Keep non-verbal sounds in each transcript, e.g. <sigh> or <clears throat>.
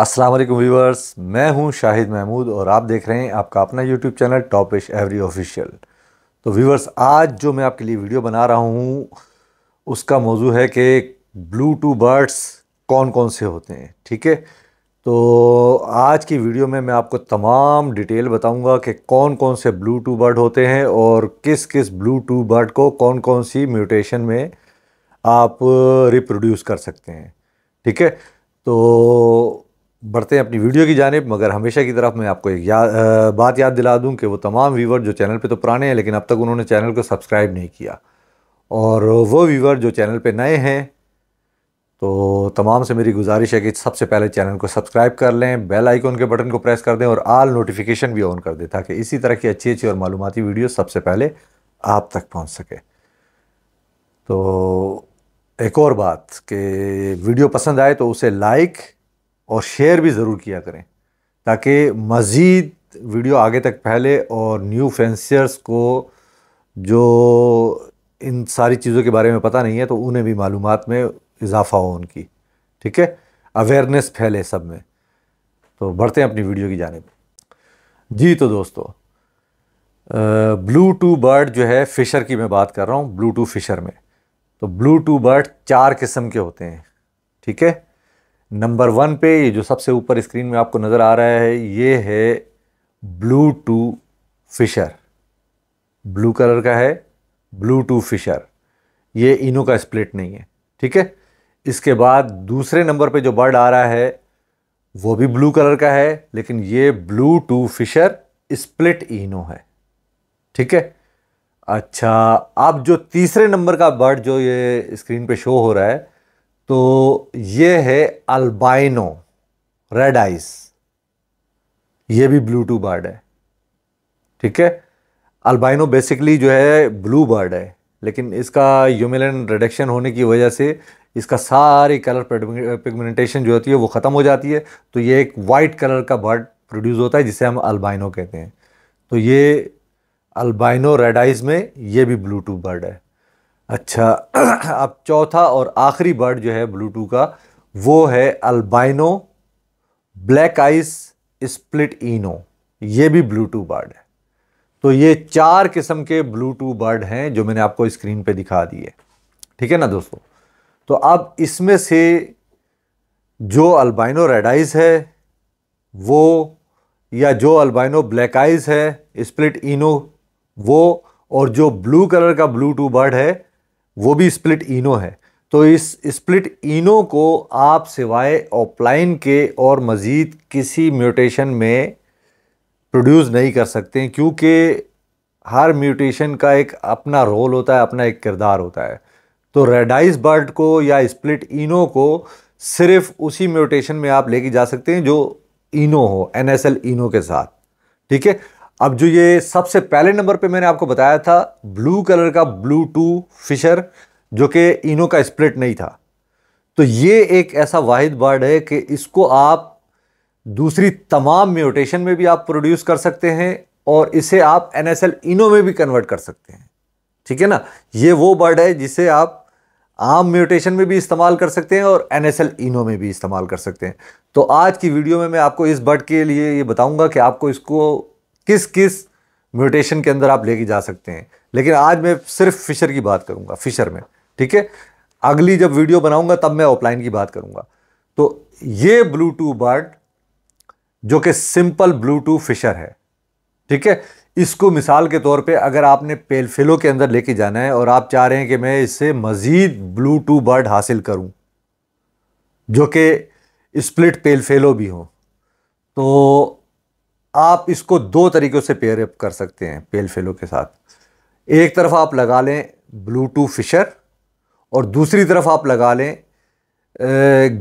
अस्सलाम वालेकुम व्यूवर्स मैं हूं शाहिद महमूद और आप देख रहे हैं आपका अपना यूट्यूब चैनल टॉपिश एवरी ऑफिशियल तो व्यूवर्स आज जो मैं आपके लिए वीडियो बना रहा हूं उसका मौजू है कि ब्लू टू बर्ड्स कौन कौन से होते हैं ठीक है तो आज की वीडियो में मैं आपको तमाम डिटेल बताऊँगा कि कौन कौन से ब्लू टू बर्ड होते हैं और किस किस ब्लू टू बर्ड को कौन कौन सी म्यूटेशन में आप रिप्रोड्यूस कर सकते हैं ठीक है तो बढ़ते हैं अपनी वीडियो की जानब मगर हमेशा की तरफ मैं आपको एक या, आ, बात याद दिला दूं कि वो तमाम व्यूवर जो चैनल पे तो पुराने हैं लेकिन अब तक उन्होंने चैनल को सब्सक्राइब नहीं किया और वो व्यूवर जो चैनल पे नए हैं तो तमाम से मेरी गुजारिश है कि सबसे पहले चैनल को सब्सक्राइब कर लें बेल आइकॉन के बटन को प्रेस कर दें और आल नोटिफिकेशन भी ऑन कर दें ताकि इसी तरह की अच्छी अच्छी और मालूमती वीडियो सबसे पहले आप तक पहुँच सके तो एक और बात कि वीडियो पसंद आए तो उसे लाइक और शेयर भी ज़रूर किया करें ताकि मज़ीद वीडियो आगे तक फैले और न्यू फैंसियर्स को जो इन सारी चीज़ों के बारे में पता नहीं है तो उन्हें भी मालूम में इजाफ़ा हो उनकी ठीक है अवेयरनेस फैले सब में तो बढ़ते हैं अपनी वीडियो की जानब जी तो दोस्तों ब्लू टू बर्ड जो है फ़िशर की मैं बात कर रहा हूँ ब्लू टू फ़िशर में तो ब्लू टू बर्ड चार किस्म के होते हैं ठीक है नंबर वन पे ये जो सबसे ऊपर स्क्रीन में आपको नज़र आ रहा है ये है blue two Fischer blue colour का है ब्लू टू फिशर ये इनो का स्प्लिट नहीं है ठीक है इसके बाद दूसरे नंबर पे जो बर्ड आ रहा है वो भी ब्लू कलर का है लेकिन ये blue two Fischer split ino है ठीक है अच्छा अब जो तीसरे नंबर का बर्ड जो ये स्क्रीन पे शो हो रहा है तो ये है अल्बाइनो रेड आइस ये भी ब्लू टू बर्ड है ठीक है अल्बाइनो बेसिकली जो है ब्लू बर्ड है लेकिन इसका यूमिलन रिडक्शन होने की वजह से इसका सारी कलर पिगमेंटेशन जो होती है वो ख़त्म हो जाती है तो ये एक वाइट कलर का बर्ड प्रोड्यूस होता है जिसे हम अल्बाइनो कहते हैं तो ये अल्बाइनो रेड आइज में ये भी ब्लू बर्ड है अच्छा <clears throat> अब चौथा और आखिरी बर्ड जो है ब्लूटू का वो है albino black eyes split ino ये भी ब्लूटू बर्ड है तो ये चार किस्म के ब्लूटू बर्ड हैं जो मैंने आपको स्क्रीन पे दिखा दिए ठीक है ना दोस्तों तो अब इसमें से जो अल्बाइनो रेड आइज है वो या जो अल्बाइनो ब्लैक आइज है स्प्लिट इनो वो और जो ब्लू कलर का ब्लू टू बर्ड है वो भी स्प्लिट इनो है तो इस स्प्लिट इनो को आप सिवाय ऑफलाइन के और मज़ीद किसी म्यूटेशन में प्रोड्यूस नहीं कर सकते क्योंकि हर म्यूटेशन का एक अपना रोल होता है अपना एक किरदार होता है तो रेडाइस बर्ड को या स्प्लिट इनो को सिर्फ उसी म्यूटेशन में आप लेके जा सकते हैं जो इनो हो एन एस एल इनो के साथ ठीक है अब जो ये सबसे पहले नंबर पे मैंने आपको बताया था ब्लू कलर का ब्लू टू फिशर जो कि इनो का स्प्लिट नहीं था तो ये एक ऐसा वाहिद बर्ड है कि इसको आप दूसरी तमाम म्यूटेशन में भी आप प्रोड्यूस कर सकते हैं और इसे आप एन एस एल इनो में भी कन्वर्ट कर सकते हैं ठीक है ना ये वो बर्ड है जिसे आप आम म्यूटेशन में भी इस्तेमाल कर सकते हैं और एन एस एल इनो में भी इस्तेमाल कर सकते हैं तो आज की वीडियो में मैं आपको इस बर्ड के लिए ये बताऊंगा कि आपको इसको किस किस म्यूटेशन के अंदर आप लेके जा सकते हैं लेकिन आज मैं सिर्फ फिशर की बात करूँगा फिशर में ठीक है अगली जब वीडियो बनाऊँगा तब मैं ऑफलाइन की बात करूँगा तो ये ब्लू बर्ड जो कि सिंपल ब्लू फिशर है ठीक है इसको मिसाल के तौर पे अगर आपने पेलफिलो के अंदर लेके जाना है और आप चाह रहे हैं कि मैं इससे मज़ीद ब्लू टू बर्ड हासिल करूं जो कि स्प्लिट पेलफेलो भी हो तो आप इसको दो तरीक़ों से पेयर अप कर सकते हैं पेल फेलो के साथ एक तरफ आप लगा लें ब्लू फिशर और दूसरी तरफ आप लगा लें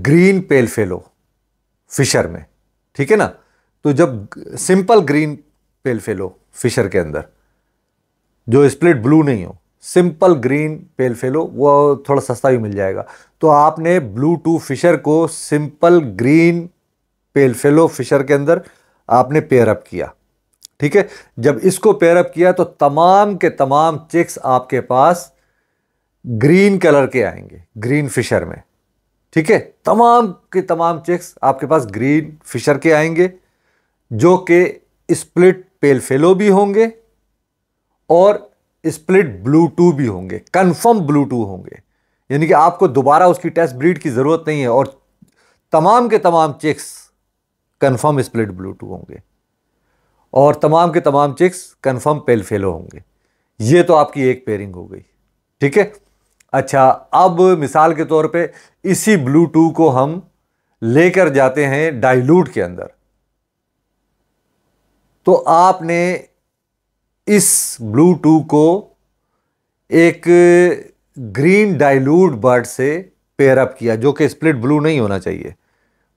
ग्रीन पेल फेलो फिशर में ठीक है ना तो जब simple green pale fallow Fischer के अंदर जो स्प्लिट ब्लू नहीं हो सिंपल ग्रीन पेल फेलो वो थोड़ा सस्ता भी मिल जाएगा तो आपने ब्लू टू फिशर को simple green pale fallow Fischer के अंदर आपने पेयर अप किया ठीक है जब इसको पेयर अप किया तो तमाम के तमाम चिक्स आपके पास ग्रीन कलर के आएंगे ग्रीन फिशर में ठीक है तमाम के तमाम चिक्स आपके पास ग्रीन फिशर के आएंगे जो कि स्प्लिट पेल फेलो भी होंगे और स्प्लिट ब्लू टू भी होंगे कन्फर्म ब्लू टू होंगे यानी कि आपको दोबारा उसकी टेस्ट ब्रीड की ज़रूरत नहीं है और तमाम के तमाम chicks confirm split blue two होंगे और तमाम के तमाम चिक्स कन्फर्म पेल फेलो होंगे ये तो आपकी एक पेयरिंग हो गई ठीक है अच्छा अब मिसाल के तौर पे इसी ब्लू टू को हम लेकर जाते हैं डाइल्यूट के अंदर तो आपने इस ब्लू टू को एक ग्रीन डाइल्यूट बर्ड से पेयर अप किया जो कि स्प्लिट ब्लू नहीं होना चाहिए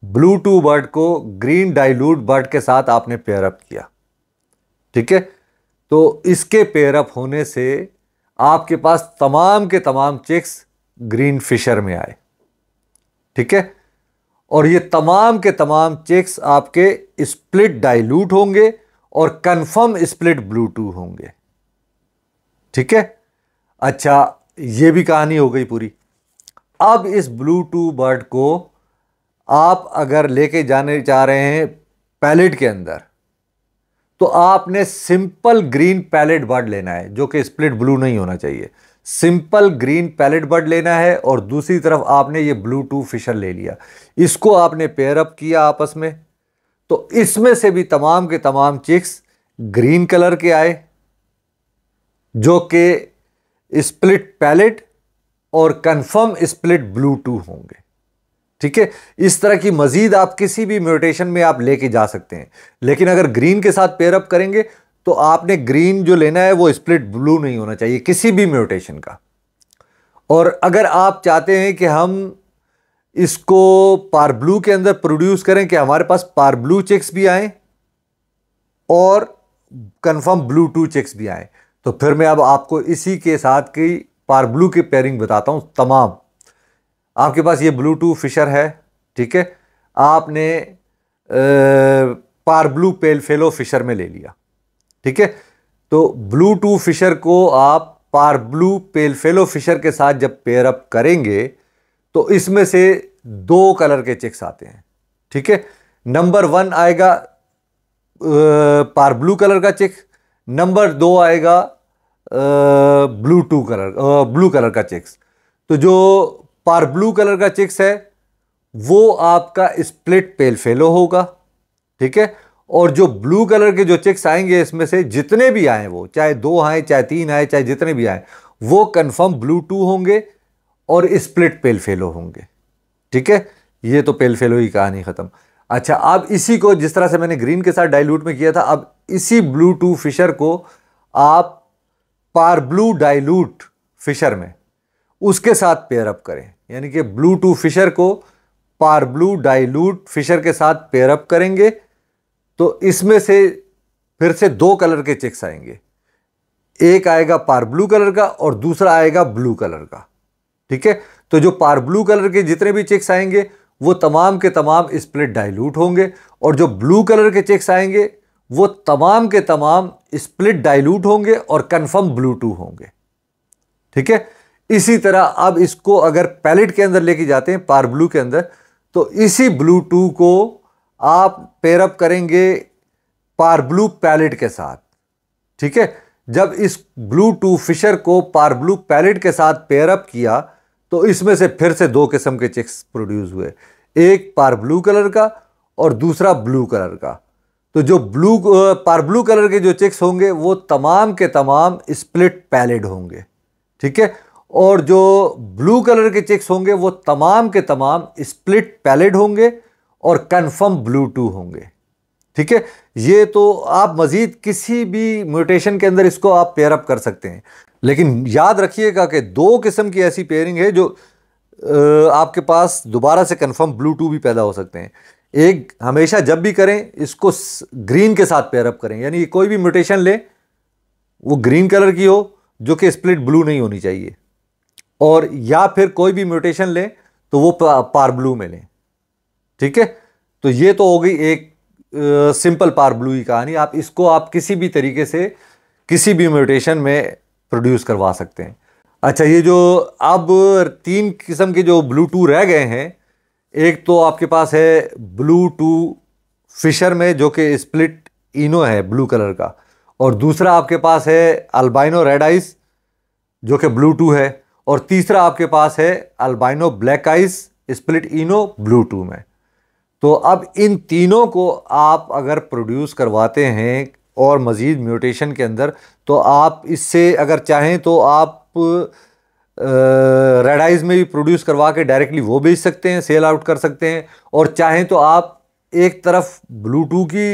ब्लू टू बर्ड को ग्रीन डाइल्यूट बर्ड के साथ आपने पेयरअप किया ठीक है तो इसके पेयरअप होने से आपके पास तमाम के तमाम चिक्स ग्रीन फिशर में आए ठीक है और ये तमाम के तमाम चिक्स आपके स्प्लिट डाइल्यूट होंगे और कन्फर्म स्प्लिट ब्लू टू होंगे ठीक है अच्छा ये भी कहानी हो गई पूरी अब इस ब्लू टू बर्ड को आप अगर लेके जाने चाह रहे हैं पैलेट के अंदर तो आपने सिंपल ग्रीन पैलेट बर्ड लेना है जो कि स्प्लिट ब्लू नहीं होना चाहिए सिंपल ग्रीन पैलेट बर्ड लेना है और दूसरी तरफ आपने ये ब्लू टू फिशर ले लिया इसको आपने पेयर अप किया आपस में तो इसमें से भी तमाम के तमाम चिक्स ग्रीन कलर के आए जो कि स्प्लिट पैलेट और कंफर्म स्प्लिट ब्लू टू होंगे ठीक है इस तरह की मजीद आप किसी भी म्यूटेशन में आप लेके जा सकते हैं लेकिन अगर ग्रीन के साथ पेयरअप करेंगे तो आपने ग्रीन जो लेना है वो स्प्लिट ब्लू नहीं होना चाहिए किसी भी म्यूटेशन का और अगर आप चाहते हैं कि हम इसको पार ब्लू के अंदर प्रोड्यूस करें कि हमारे पास पार ब्लू चेक्स भी आए और कन्फर्म ब्लू टू चेक्स भी आए तो फिर मैं अब आपको इसी के साथ की पार ब्लू की पेयरिंग बताता हूँ तमाम आपके पास ये ब्लू टू फिशर है ठीक है आपने par blue pale fallow Fischer में ले लिया ठीक है तो ब्लू टू फिशर को आप par blue pale fallow Fischer के साथ जब पेयर अप करेंगे तो इसमें से दो कलर के चेक्स आते हैं ठीक है नंबर वन आएगा पार ब्लू कलर का चेक नंबर दो आएगा blue two colour blue colour का चेक्स तो जो पार ब्लू कलर का चिक्स है वो आपका स्प्लिट पेल फेलो होगा ठीक है और जो ब्लू कलर के जो चिक्स आएंगे इसमें से जितने भी आए वो चाहे दो आए चाहे तीन आए चाहे जितने भी आए वो कंफर्म ब्लू टू होंगे और स्प्लिट पेल फेलो होंगे ठीक है ये तो पेल फेलो ही कहानी ख़त्म अच्छा अब इसी को जिस तरह से मैंने ग्रीन के साथ डाइल्यूट में किया था अब इसी ब्लू टू फिशर को आप पार ब्लू डाइल्यूट फिशर में उसके साथ पेयर अप करें यानी कि ब्लू टू फिशर को पार ब्लू डाइल्यूट फिशर के साथ पेयरअप करेंगे तो इसमें से फिर से दो कलर के चेक्स आएंगे एक आएगा पार ब्लू कलर का और दूसरा आएगा ब्लू कलर का ठीक है तो जो पार ब्लू कलर के जितने भी चेक्स आएंगे वो तमाम के तमाम स्प्लिट डाइल्यूट होंगे और जो ब्लू कलर के चेक्स आएंगे वो तमाम के तमाम स्प्लिट डाइल्यूट होंगे और कन्फर्म ब्लू टू होंगे ठीक है इसी तरह अब इसको अगर पैलेट के अंदर लेके जाते हैं पार ब्लू के अंदर तो इसी ब्लू टू को आप पेयरअप करेंगे पार ब्लू पैलेट के साथ ठीक है जब इस ब्लू टू फिशर को पार ब्लू पैलेट के साथ पेयरअप किया तो इसमें से फिर से दो किस्म के चिक्स प्रोड्यूस हुए एक पार ब्लू कलर का और दूसरा ब्लू कलर का तो जो ब्लू पार ब्लू कलर के जो चिक्स होंगे वो तमाम के तमाम स्प्लिट पैलेट होंगे ठीक है और जो ब्लू कलर के चेक्स होंगे वो तमाम के तमाम स्प्लिट पैलेट होंगे और कन्फर्म ब्लू टू होंगे ठीक है ये तो आप मज़ीद किसी भी म्यूटेशन के अंदर इसको आप पेयरअप कर सकते हैं लेकिन याद रखिएगा कि दो किस्म की ऐसी पेयरिंग है जो आपके पास दोबारा से कन्फर्म ब्लू टू भी पैदा हो सकते हैं एक हमेशा जब भी करें इसको ग्रीन के साथ पेयरअप करें यानी कोई भी म्यूटेशन लें वो ग्रीन कलर की हो जो कि स्प्लिट ब्लू नहीं होनी चाहिए और या फिर कोई भी म्यूटेशन लें तो वो पार ब्लू में लें ठीक है तो ये तो हो गई एक आ, सिंपल पार ब्लू की कहानी आप इसको आप किसी भी तरीके से किसी भी म्यूटेशन में प्रोड्यूस करवा सकते हैं अच्छा ये जो अब तीन किस्म के जो ब्लू टू रह गए हैं एक तो आपके पास है ब्लू टू फिशर में जो कि स्प्लिट इनो है ब्लू कलर का और दूसरा आपके पास है अल्बाइनो रेड आइस जो कि ब्लू टू है और तीसरा आपके पास है albino black eyes split ino blue two में तो अब इन तीनों को आप अगर प्रोड्यूस करवाते हैं और मज़ीद म्यूटेशन के अंदर तो आप इससे अगर चाहें तो आप रेड आइज़ में भी प्रोड्यूस करवा के डायरेक्टली वो बेच सकते हैं सेल आउट कर सकते हैं और चाहें तो आप एक तरफ ब्लू टू की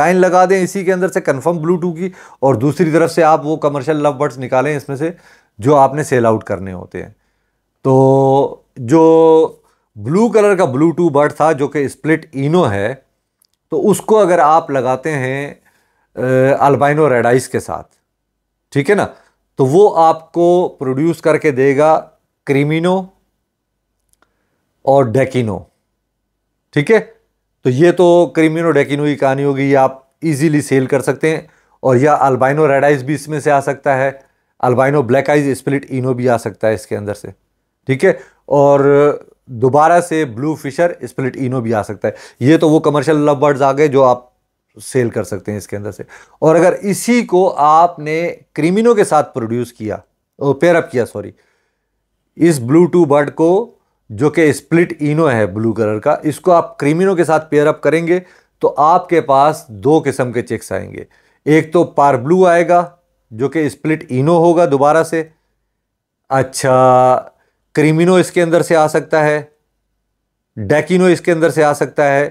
लाइन लगा दें इसी के अंदर से कंफर्म ब्लू टू की और दूसरी तरफ से आप वो कमर्शियल लव बर्ड्स निकालें इसमें से जो आपने सेल आउट करने होते हैं तो जो ब्लू कलर का ब्लू टू बर्ड था जो कि स्प्लिट इनो है तो उसको अगर आप लगाते हैं अल्बाइनो रेडाइस के साथ ठीक है ना तो वो आपको प्रोड्यूस करके देगा क्रीमिनो और डेकिनो ठीक है तो ये तो क्रीमिनो डेकिनो की कहानी होगी ये आप इजीली सेल कर सकते हैं और या अल्बाइनो रेडाइस भी इसमें से आ सकता है albino black eyes split ino भी आ सकता है इसके अंदर से ठीक है और दोबारा से ब्लू फिशर स्प्लिट इनो भी आ सकता है ये तो वो कमर्शियल लव बर्ड्स आ गए जो आप सेल कर सकते हैं इसके अंदर से और अगर इसी को आपने क्रिमिनो के साथ प्रोड्यूस किया पेयरअप किया सॉरी इस ब्लू टू बर्ड को जो कि स्प्लिट इनो है ब्लू कलर का इसको आप क्रिमिनो के साथ पेयरअप करेंगे तो आपके पास दो किस्म के चेक्स आएंगे एक तो पार ब्लू आएगा जो कि स्प्लिट इनो होगा दोबारा से अच्छा क्रीमिनो इसके अंदर से आ सकता है डेकिनो इसके अंदर से आ सकता है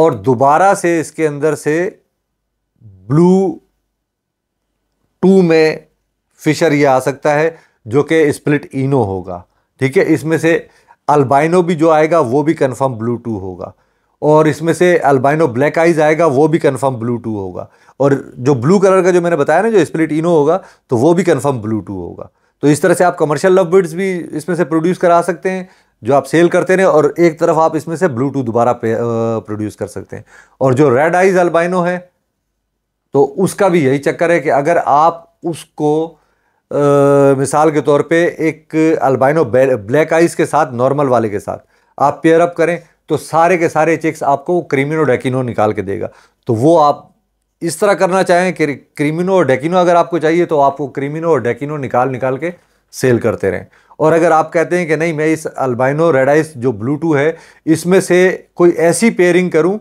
और दोबारा से इसके अंदर से ब्लू टू में फिशर ये आ सकता है जो कि स्प्लिट इनो होगा ठीक है इसमें से अल्बाइनो भी जो आएगा वो भी कंफर्म ब्लू टू होगा और इसमें से अल्बाइनो ब्लैक आइज आएगा वो भी कन्फर्म ब्लू टू होगा और जो ब्लू कलर का जो मैंने बताया ना जो स्प्लिट इनो होगा तो वो भी कन्फर्म ब्लू टू होगा तो इस तरह से आप कमर्शियल लव बर्ड्स भी इसमें से प्रोड्यूस करा सकते हैं जो आप सेल करते रहे और एक तरफ आप इसमें से ब्लू टू दोबारा प्रोड्यूस कर सकते हैं और जो रेड आइज अल्बाइनो है तो उसका भी यही चक्कर है कि अगर आप उसको आ, मिसाल के तौर पे एक अल्बाइनो ब्लैक आइज के साथ नॉर्मल वाले के साथ आप पेयर अप करें तो सारे के सारे चेक्स आपको क्रीमिनो डेकिनो निकाल के देगा तो वो आप इस तरह करना चाहें कि क्रीमिनो और डेकिनो अगर आपको चाहिए तो आपको क्रीमिनो और डेकिनो निकाल निकाल के सेल करते रहें और अगर आप कहते हैं कि नहीं मैं इस अल्बाइनो रेडाइस जो ब्लू टू है इसमें से कोई ऐसी पेयरिंग करूं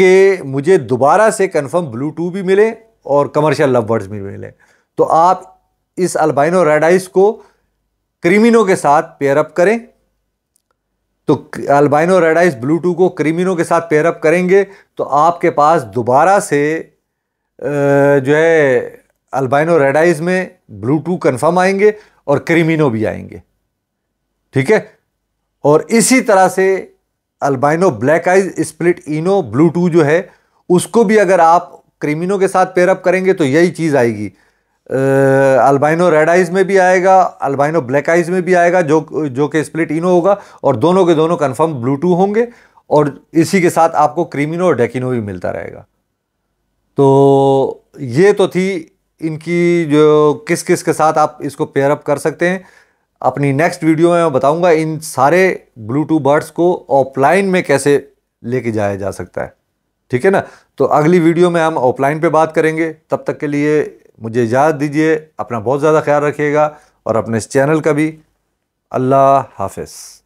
कि मुझे दोबारा से कंफर्म ब्लू टू भी मिले और कमर्शियल लव वर्ड्स भी मिले तो आप इस अल्बाइनो रेडाइस को क्रीमिनो के साथ पेयरअप करें तो albino red eyes blue two को क्रीमिनो के साथ पेयरअप करेंगे तो आपके पास दोबारा से जो है अल्बाइनो रेडाइस में ब्लू टू कन्फर्म आएंगे और क्रीमिनो भी आएंगे ठीक है और इसी तरह से albino black eyes split ino blue two जो है उसको भी अगर आप क्रीमिनो के साथ पेयरअप करेंगे तो यही चीज़ आएगी अल्बाइनो रेड आइज़ में भी आएगा अल्बाइनो ब्लैक आइज़ में भी आएगा जो जो कि स्प्लिट इनो होगा और दोनों के दोनों कन्फर्म ब्लू टू होंगे और इसी के साथ आपको क्रीमिनो और डेकिनो भी मिलता रहेगा तो ये तो थी इनकी जो किस किस के साथ आप इसको पेयर अप कर सकते हैं अपनी नेक्स्ट वीडियो में मैं बताऊंगा इन सारे ब्लूटूथ बर्ड्स को ऑफलाइन में कैसे लेके जाया जा सकता है ठीक है ना तो अगली वीडियो में हम ऑफलाइन पे बात करेंगे तब तक के लिए मुझे इजाज़त दीजिए अपना बहुत ज़्यादा ख्याल रखिएगा और अपने इस चैनल का भी अल्लाह हाफिज़